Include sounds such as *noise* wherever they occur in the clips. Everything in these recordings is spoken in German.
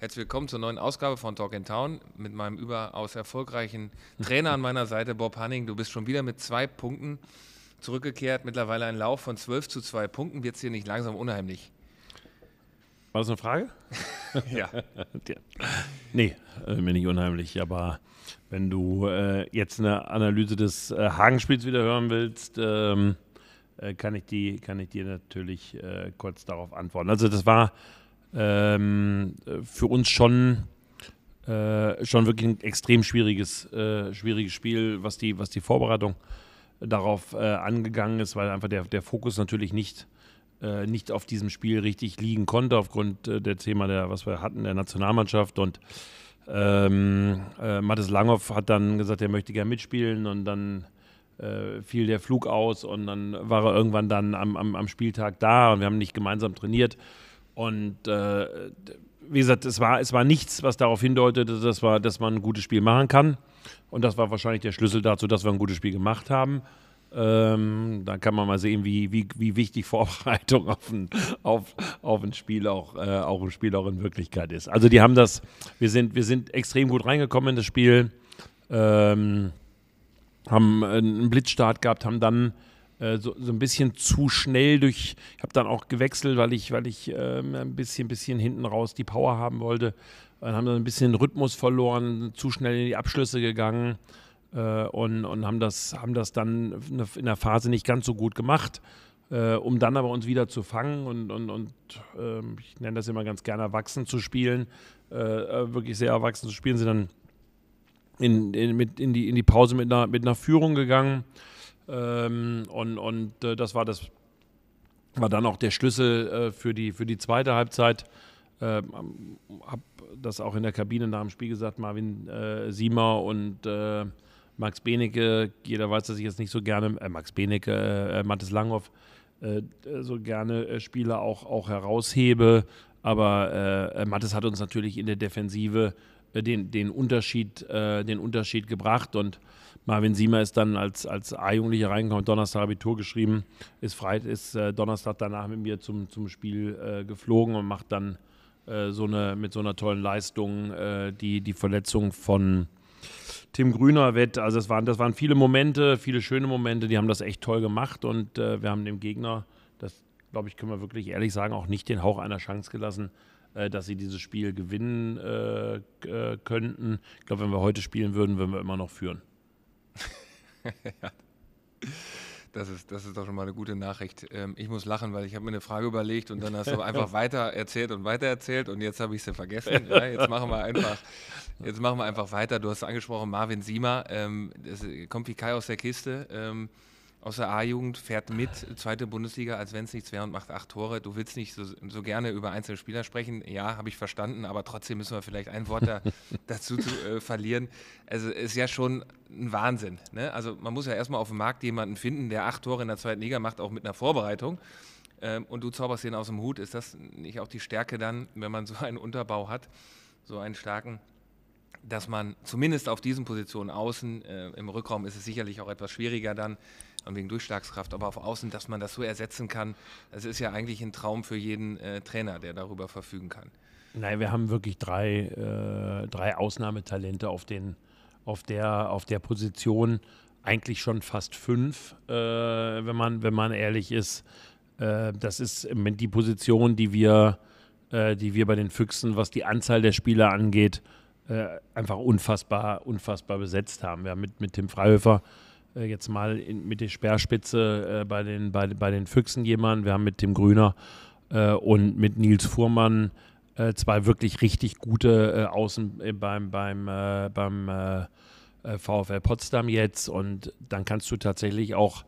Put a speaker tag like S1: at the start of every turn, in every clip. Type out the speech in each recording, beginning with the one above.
S1: Herzlich willkommen zur neuen Ausgabe von Talk in Town mit meinem überaus erfolgreichen Trainer an meiner Seite, Bob Hanning. Du bist schon wieder mit zwei Punkten zurückgekehrt. Mittlerweile ein Lauf von 12 zu zwei Punkten. Wird es hier nicht langsam unheimlich?
S2: War das eine Frage? *laughs* ja. nee, äh, mir nicht unheimlich, aber wenn du äh, jetzt eine Analyse des äh, Hagenspiels wieder hören willst, ähm, äh, kann, ich die, kann ich dir natürlich äh, kurz darauf antworten. Also das war ähm, für uns schon, äh, schon wirklich ein extrem schwieriges, äh, schwieriges Spiel, was die, was die Vorbereitung darauf äh, angegangen ist, weil einfach der, der Fokus natürlich nicht, äh, nicht auf diesem Spiel richtig liegen konnte, aufgrund äh, der Thema, der, was wir hatten, der Nationalmannschaft und ähm, äh, Mattes Langhoff hat dann gesagt, er möchte gerne mitspielen und dann fiel der Flug aus und dann war er irgendwann dann am, am, am Spieltag da und wir haben nicht gemeinsam trainiert. Und äh, wie gesagt, es war, es war nichts, was darauf hindeutete, dass, wir, dass man ein gutes Spiel machen kann. Und das war wahrscheinlich der Schlüssel dazu, dass wir ein gutes Spiel gemacht haben. Ähm, da kann man mal sehen, wie, wie, wie wichtig *laughs* Vorbereitung auf ein, auf, auf ein Spiel auch, äh, auch ein Spiel auch in Wirklichkeit ist. Also die haben das, wir sind, wir sind extrem gut reingekommen in das Spiel, ähm, haben einen Blitzstart gehabt, haben dann äh, so, so ein bisschen zu schnell durch. Ich habe dann auch gewechselt, weil ich, weil ich ähm, ein bisschen, bisschen hinten raus die Power haben wollte. Dann haben wir ein bisschen Rhythmus verloren, zu schnell in die Abschlüsse gegangen äh, und, und haben, das, haben das dann ne, in der Phase nicht ganz so gut gemacht. Äh, um dann aber uns wieder zu fangen und, und, und äh, ich nenne das immer ganz gerne erwachsen zu spielen, äh, äh, wirklich sehr erwachsen zu spielen, sind dann in, in, mit in, die, in die Pause mit einer, mit einer Führung gegangen. Ähm, und und äh, das war das war dann auch der Schlüssel äh, für, die, für die zweite Halbzeit. Ähm, hab das auch in der Kabine nach dem Spiel gesagt, Marvin äh, Siemer und äh, Max Benecke, jeder weiß, dass ich jetzt nicht so gerne, äh, Max Benecke, äh, äh Mattes Langhoff, äh, so gerne Spieler auch, auch heraushebe. Aber Mattes hat uns natürlich in der Defensive äh, den, den, Unterschied, äh, den Unterschied gebracht. Und Marvin Siemer ist dann als, als A-Jugendlicher reingekommen, Donnerstag Abitur geschrieben, ist, Freit, ist äh, Donnerstag danach mit mir zum, zum Spiel äh, geflogen und macht dann äh, so eine, mit so einer tollen Leistung äh, die, die Verletzung von Tim Grüner wett. Also das waren, das waren viele Momente, viele schöne Momente, die haben das echt toll gemacht und wir haben dem Gegner, das glaube ich, können wir wirklich ehrlich sagen, auch nicht den Hauch einer Chance gelassen. Äh, dass sie dieses Spiel gewinnen äh, äh könnten. Ich glaube, wenn wir heute spielen würden, würden wir immer noch führen. *laughs* Das
S1: ist, das ist doch schon mal eine gute Nachricht. Ähm, ich muss lachen, weil ich habe mir eine Frage überlegt und dann hast du *laughs* einfach weiter erzählt und weiter erzählt und jetzt habe ich sie vergessen. *laughs* Ja, jetzt machen wir einfach, jetzt machen wir einfach weiter. Du hast angesprochen Marvin Siemer, ähm, das kommt wie Kai aus der Kiste. Ähm, aus der A-Jugend, fährt mit, zweite Bundesliga, als wenn es nichts wäre und macht acht Tore. Du willst nicht so, so gerne über einzelne Spieler sprechen. Ja, habe ich verstanden, aber trotzdem müssen wir vielleicht ein Wort da, *laughs* dazu zu, äh, verlieren. Also ist ja schon ein Wahnsinn. Ne? Also man muss ja erstmal auf dem Markt jemanden finden, der acht Tore in der zweiten Liga macht, auch mit einer Vorbereitung. Ähm, und du zauberst den aus dem Hut. Ist das nicht auch die Stärke dann, wenn man so einen Unterbau hat, so einen starken? dass man zumindest auf diesen Positionen außen, äh, im Rückraum ist es sicherlich auch etwas schwieriger dann wegen Durchschlagskraft, aber auf außen, dass man das so ersetzen kann, das ist ja eigentlich ein Traum für jeden äh, Trainer, der darüber verfügen kann.
S2: Nein, wir haben wirklich drei, äh, drei Ausnahmetalente auf, den, auf, der, auf der Position, eigentlich schon fast fünf, äh, wenn, man, wenn man ehrlich ist. Äh, das ist im Moment die Position, die wir, äh, die wir bei den Füchsen, was die Anzahl der Spieler angeht, äh, äh, einfach unfassbar, unfassbar besetzt haben. Wir haben mit, mit Tim Freihöfer äh, jetzt mal in, mit der Speerspitze äh, bei, den, bei, bei den Füchsen jemanden, wir haben mit Tim Grüner äh, und mit Nils Fuhrmann äh, zwei wirklich richtig gute Außen beim, beim, beim VfL Potsdam jetzt und dann kannst du tatsächlich auch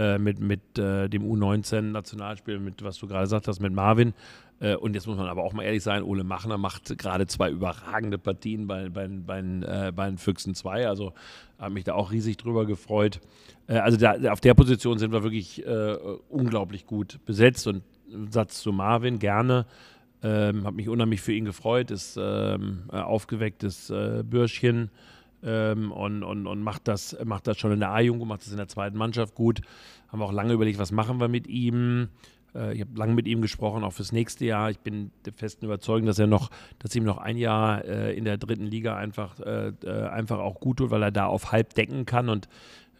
S2: äh, mit, mit äh, dem U19-Nationalspiel, mit was du gerade gesagt hast, mit Marvin. Äh, und jetzt muss man aber auch mal ehrlich sein, Ole Machner macht gerade zwei überragende Partien bei, bei, bei, äh, bei den Füchsen 2. Also habe mich da auch riesig drüber gefreut. Äh, also da, auf der Position sind wir wirklich unglaublich gut besetzt. Und Satz zu Marvin, gerne. Ähm, habe mich unheimlich für ihn gefreut, ist ähm, aufgewecktes Bürschchen ähm, und, und, und macht, das, macht das schon in der A-Jugend, macht das in der zweiten Mannschaft gut. Haben wir auch lange überlegt, was machen wir mit ihm. Äh, ich habe lange mit ihm gesprochen, auch fürs nächste Jahr. Ich bin der festen Überzeugung, dass er noch, dass ihm noch ein Jahr äh, in der dritten Liga einfach, äh, äh einfach auch gut tut, weil er da auf halb decken kann und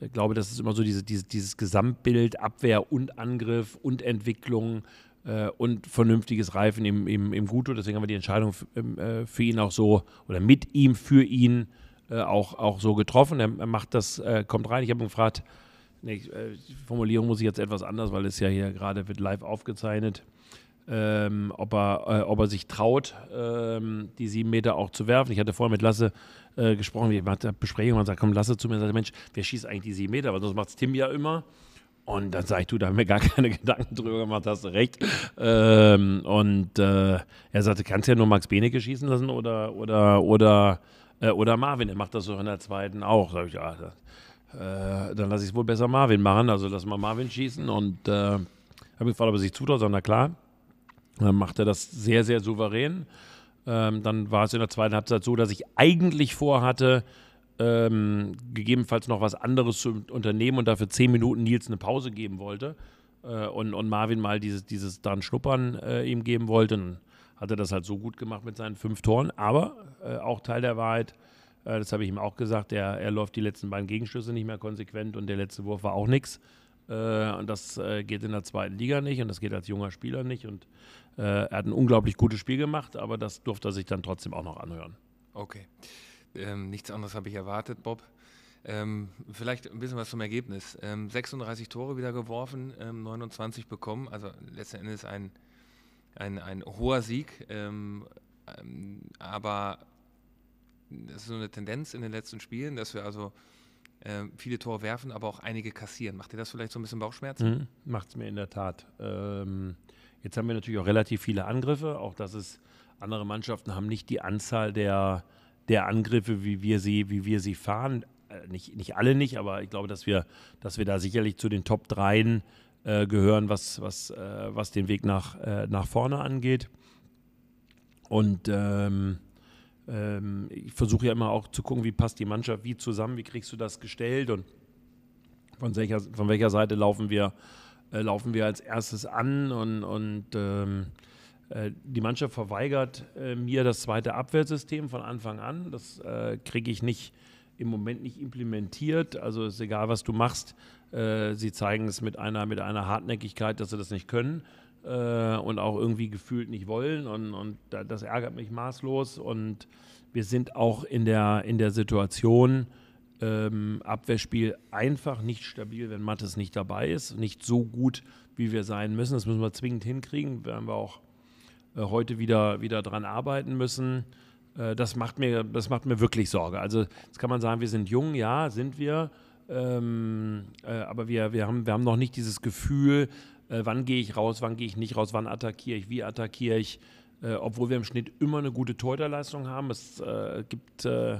S2: ich glaube, das ist immer so diese, diese, dieses Gesamtbild, Abwehr und Angriff und Entwicklung äh, und vernünftiges Reifen im, im, im Guto. Deswegen haben wir die Entscheidung ähm, äh, für ihn auch so oder mit ihm für ihn äh, auch, auch so getroffen. Er, er macht das, äh, kommt rein. Ich habe ihn gefragt, nee, äh, die Formulierung muss ich jetzt etwas anders, weil es ja hier gerade wird live aufgezeichnet. Ähm, ob, er, äh, ob er sich traut, ähm, die sieben Meter auch zu werfen. Ich hatte vorher mit Lasse äh, gesprochen, wir hatten Besprechung, man sagt, komm, Lasse zu mir und sagt, Mensch, wer schießt eigentlich die sieben Meter? Weil sonst macht es Tim ja immer. Und dann sage ich, du, da haben wir gar *laughs* keine Gedanken drüber gemacht, hast du recht. Ähm, und äh, er sagte, kannst ja nur Max Benecke schießen lassen oder, oder, oder äh, oder Marvin, er macht das doch in der zweiten auch. Sag ich, ja, äh, dann lasse ich es wohl besser Marvin machen. Also lass mal Marvin schießen. Und äh, habe gefragt, ob er sich zutraut. Sondern klar. Dann macht er das sehr, sehr souverän. Ähm, dann war es in der zweiten Halbzeit so, dass ich eigentlich vorhatte, ähm, gegebenenfalls noch was anderes zu unternehmen und dafür zehn Minuten Nils eine Pause geben wollte. Äh, und, und Marvin mal dieses, dieses dann Schnuppern äh, ihm geben wollte. Und hat er das halt so gut gemacht mit seinen fünf Toren. Aber äh, auch Teil der Wahrheit, äh, das habe ich ihm auch gesagt, er, er läuft die letzten beiden Gegenschüsse nicht mehr konsequent und der letzte Wurf war auch nichts. Äh, und das äh, geht in der zweiten Liga nicht und das geht als junger Spieler nicht. Und äh, er hat ein unglaublich gutes Spiel gemacht, aber das durfte er sich dann trotzdem auch noch anhören.
S1: Okay. Ähm, nichts anderes habe ich erwartet, Bob. Ähm, vielleicht ein bisschen was zum Ergebnis. Ähm, 36 Tore wieder geworfen, ähm, 29 bekommen, also letzten Endes ein ein, ein hoher Sieg, ähm, ähm, aber das ist so eine Tendenz in den letzten Spielen, dass wir also äh, viele Tore werfen, aber auch einige kassieren. Macht dir das vielleicht so ein bisschen Bauchschmerzen? Mhm,
S2: Macht es mir in der Tat. Ähm, jetzt haben wir natürlich auch relativ viele Angriffe, auch dass es andere Mannschaften haben nicht die Anzahl der, der Angriffe, wie wir sie, wie wir sie fahren. Äh, nicht, nicht alle nicht, aber ich glaube, dass wir, dass wir da sicherlich zu den Top 3 äh, gehören, was, was, äh, was den Weg nach, äh, nach vorne angeht. Und ähm, ähm, ich versuche ja immer auch zu gucken, wie passt die Mannschaft wie zusammen, wie kriegst du das gestellt und von welcher, von welcher Seite laufen wir, äh, laufen wir als erstes an und, und ähm, äh, die Mannschaft verweigert äh, mir das zweite Abwehrsystem von Anfang an. Das äh, kriege ich nicht im Moment nicht implementiert. Also ist egal, was du machst. Äh, sie zeigen es mit einer, mit einer Hartnäckigkeit, dass sie das nicht können äh, und auch irgendwie gefühlt nicht wollen. Und, und das ärgert mich maßlos. Und wir sind auch in der, in der Situation, ähm, Abwehrspiel einfach nicht stabil, wenn Mattes nicht dabei ist. Nicht so gut, wie wir sein müssen. Das müssen wir zwingend hinkriegen. Da haben wir auch äh, heute wieder, wieder dran arbeiten müssen. Äh, das, macht mir, das macht mir wirklich Sorge. Also, jetzt kann man sagen, wir sind jung, ja, sind wir. Ähm, äh, aber wir, wir, haben, wir haben noch nicht dieses Gefühl, äh, wann gehe ich raus, wann gehe ich nicht raus, wann attackiere ich, wie attackiere ich. Äh, obwohl wir im Schnitt immer eine gute Torhüterleistung haben. Es äh, gibt, äh,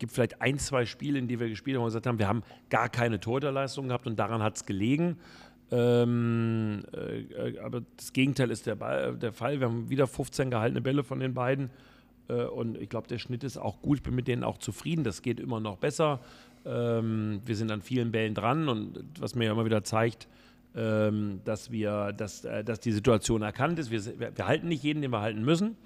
S2: gibt vielleicht ein, zwei Spiele, in die wir gespielt haben und gesagt haben, wir haben gar keine Torhüterleistung gehabt und daran hat es gelegen. Ähm, äh, aber das Gegenteil ist der, Ball, der Fall. Wir haben wieder 15 gehaltene Bälle von den beiden. Und ich glaube, der Schnitt ist auch gut. Ich bin mit denen auch zufrieden. Das geht immer noch besser. Ähm, wir sind an vielen Bällen dran und was mir ja immer wieder zeigt, ähm, dass, wir, dass, äh, dass die Situation erkannt ist. Wir, wir, halten nicht jeden, den wir halten müssen,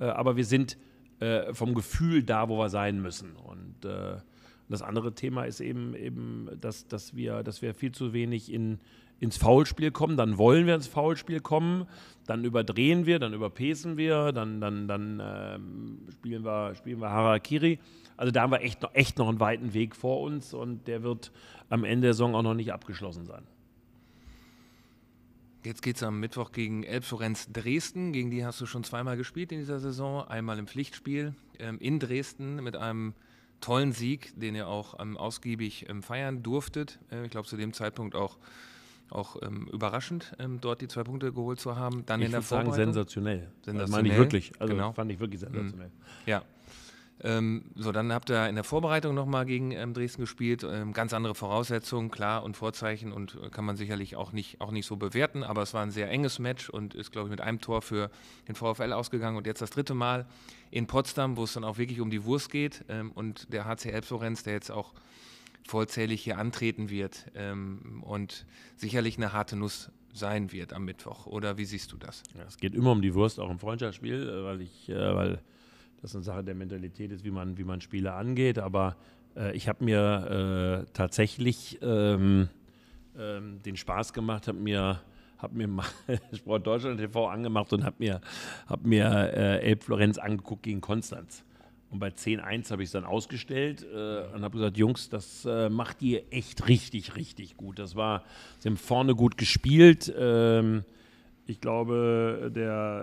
S2: äh, aber wir sind äh, vom Gefühl da, wo wir sein müssen. Äh, und das andere Thema ist eben, eben dass, dass, wir, dass wir viel zu wenig in, ins Foulspiel kommen, dann wollen wir ins Foulspiel kommen, dann überdrehen wir, dann überpesen wir, dann, dann, dann ähm, spielen, wir, spielen wir Harakiri. Also da haben wir echt, echt noch einen weiten Weg vor uns und der wird am Ende der Saison auch noch nicht abgeschlossen sein. Jetzt geht es am Mittwoch gegen Elbsorenz Dresden. Gegen die hast du
S1: schon zweimal gespielt in dieser Saison. Einmal im Pflichtspiel ähm, in Dresden mit einem tollen Sieg, den ihr auch ähm, ausgiebig ähm, feiern durftet. Äh, ich glaube, zu dem Zeitpunkt auch, auch ähm, überraschend, ähm, dort die zwei Punkte geholt zu haben. Dann ich in der würde sagen, sensationell. sensationell. Also das meine ich wirklich. Also genau. fand ich wirklich mhm. sensationell. Mhm. Ja. Ähm, so, dann habt ihr in der Vorbereitung nochmal gegen ähm, Dresden gespielt. Ähm, ganz andere Voraussetzungen, klar, und Vorzeichen und äh, kann man sicherlich auch nicht, auch nicht so bewerten, aber es war ein sehr enges Match und ist, glaube ich, mit einem Tor für den VfL ausgegangen. Und jetzt das dritte Mal in Potsdam, wo es dann auch wirklich um die Wurst geht. Ähm, und der HC Elbsorenz, der jetzt auch vollzählig hier antreten wird ähm, und
S2: sicherlich eine harte Nuss sein wird am Mittwoch. Oder wie siehst du das? Ja, es geht immer um die Wurst, auch im Freundschaftsspiel, äh, weil ich, äh, weil das eine Sache der Mentalität ist, wie man, wie man Spiele angeht. Aber äh, ich habe mir äh, tatsächlich ähm, ähm, den Spaß gemacht, habe mir habe mir mal *laughs* Sport Deutschland TV angemacht und habe mir, hab mir äh, Elb Florenz angeguckt gegen Konstanz. Und bei 10-1 habe ich es dann ausgestellt äh, und habe gesagt, Jungs, das äh, macht ihr echt richtig, richtig gut. Das war, sie haben vorne gut gespielt. Ähm, ich glaube, der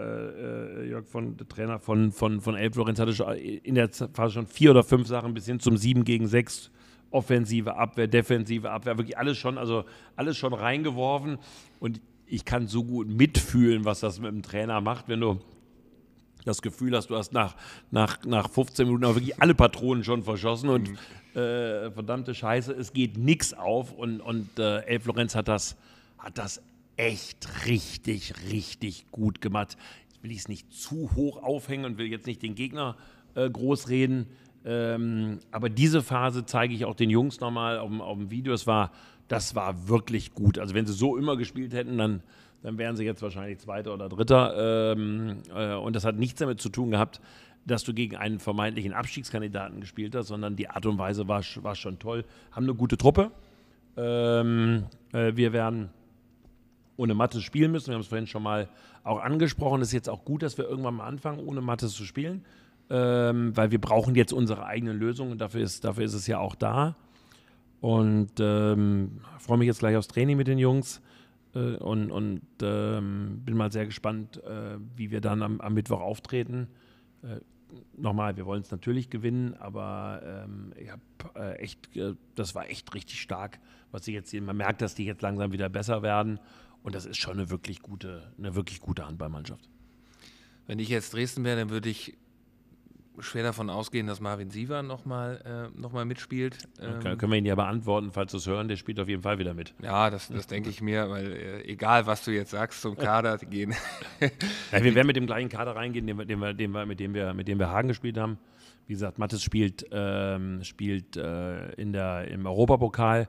S2: äh, äh, Jörg von der Trainer von, von, von Elf Lorenz hatte schon äh, in der Phase schon vier oder fünf Sachen bis hin zum 7 gegen 6. Offensive Abwehr, defensive Abwehr, wirklich alles schon, also alles schon reingeworfen. Und ich kann so gut mitfühlen, was das mit dem Trainer macht, wenn du das Gefühl hast, du hast nach, nach, nach 15 Minuten auch wirklich alle Patronen schon verschossen und mhm. äh, verdammte Scheiße, es geht nichts auf. Und, und äh, Elf Lorenz hat das, hat das echt richtig, richtig gut gemacht. Jetzt will ich es nicht zu hoch aufhängen und will jetzt nicht den Gegner äh, groß reden. Ähm, aber diese Phase zeige ich auch den Jungs nochmal auf, auf dem Video. Es war, das war wirklich gut. Also wenn sie so immer gespielt hätten, dann, dann wären sie jetzt wahrscheinlich Zweiter oder Dritter. Ähm, äh, und das hat nichts damit zu tun gehabt, dass du gegen einen vermeintlichen Abstiegskandidaten gespielt hast, sondern die Art und Weise war, war schon toll. Haben eine gute Truppe. Ähm, äh, wir werden ohne Mathe spielen müssen. Wir haben es vorhin schon mal auch angesprochen. Es ist jetzt auch gut, dass wir irgendwann mal anfangen, ohne Mathe zu spielen, ähm, weil wir brauchen jetzt unsere eigenen Lösungen und dafür ist, dafür ist es ja auch da. Und ähm, freue mich jetzt gleich aufs Training mit den Jungs äh, und, und ähm, bin mal sehr gespannt, äh, wie wir dann am, am Mittwoch auftreten. Äh, nochmal, wir wollen es natürlich gewinnen, aber ähm, ich habe äh, echt, äh, das war echt richtig stark, was sie jetzt sehen. Man merkt, dass die jetzt langsam wieder besser werden und das ist schon eine wirklich gute, eine wirklich gute Handballmannschaft.
S1: Wenn ich jetzt Dresden wäre, dann würde ich schwer davon ausgehen, dass Marvin Siever nochmal äh, noch mitspielt. Ähm, okay, können
S2: wir ihn ja beantworten, falls du es hören, der spielt auf jeden Fall wieder mit. Ja, das, das denke ich mir, weil äh, egal, was du jetzt sagst zum Kader gehen. *laughs* ja, wir werden mit dem gleichen Kader reingehen, den, den den mit, dem wir, mit dem wir Hagen gespielt haben. Wie gesagt, Mattes spielt, ähm, spielt äh, in der, im Europapokal.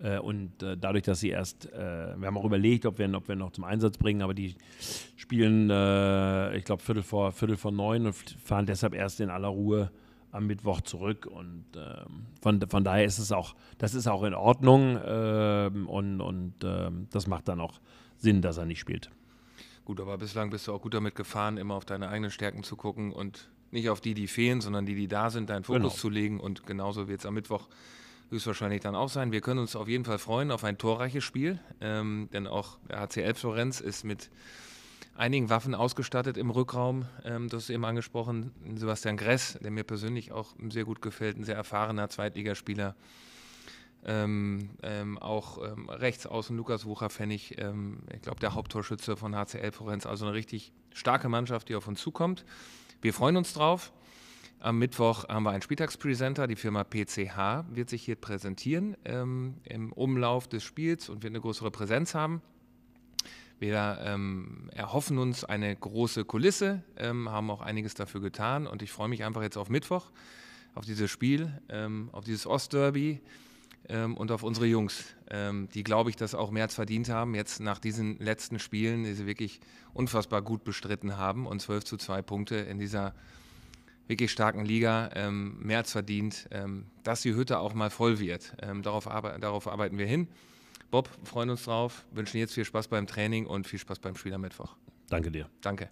S2: Äh, und äh, dadurch, dass sie erst, äh, wir haben auch überlegt, ob wir, ob wir noch zum Einsatz bringen, aber die spielen, ich glaube, Viertel vor, Viertel vor neun und fahren deshalb erst in aller Ruhe am Mittwoch zurück. Und ähm, von, von daher ist es auch, das ist auch in Ordnung ähm, und, und ähm, das macht dann auch Sinn, dass er nicht spielt.
S1: Gut, aber bislang bist du auch gut damit gefahren, immer auf deine eigenen Stärken zu gucken und nicht auf die, die fehlen, sondern die, die da sind, deinen Fokus genau. zu legen. Und genauso wird es am Mittwoch höchstwahrscheinlich dann auch sein. Wir können uns auf jeden Fall freuen auf ein torreiches Spiel, ähm, denn auch der HCL Florenz ist mit einigen Waffen ausgestattet im Rückraum. Ähm, das ist eben angesprochen, Sebastian Gress, der mir persönlich auch sehr gut gefällt, ein sehr erfahrener Zweitligaspieler. Ähm, ähm, auch ähm, rechts außen Lukas Wucher-Pfennig, ähm, ich glaube, der Haupttorschütze von HCL Florenz. Also eine richtig starke Mannschaft, die auf uns zukommt. Wir freuen uns drauf. Am Mittwoch haben wir einen Spieltagspresenter. Die Firma PCH wird sich hier präsentieren ähm, im Umlauf des Spiels und wird eine größere Präsenz haben. Wir ähm, erhoffen uns eine große Kulisse, ähm, haben auch einiges dafür getan und ich freue mich einfach jetzt auf Mittwoch, auf dieses Spiel, ähm, auf dieses Ostderby ähm, und auf unsere Jungs, ähm, die, glaube ich, das auch mehr als verdient haben, jetzt nach diesen letzten Spielen, die sie wirklich unfassbar gut bestritten haben und 12 zu 2 Punkte in dieser wirklich starken Liga ähm, mehr als verdient, ähm, dass die Hütte auch mal voll wird. Ähm, darauf, arbe darauf arbeiten wir hin. Bob, freuen uns drauf, wünschen jetzt viel Spaß beim Training und viel Spaß beim Spiel am Mittwoch. Danke dir. Danke.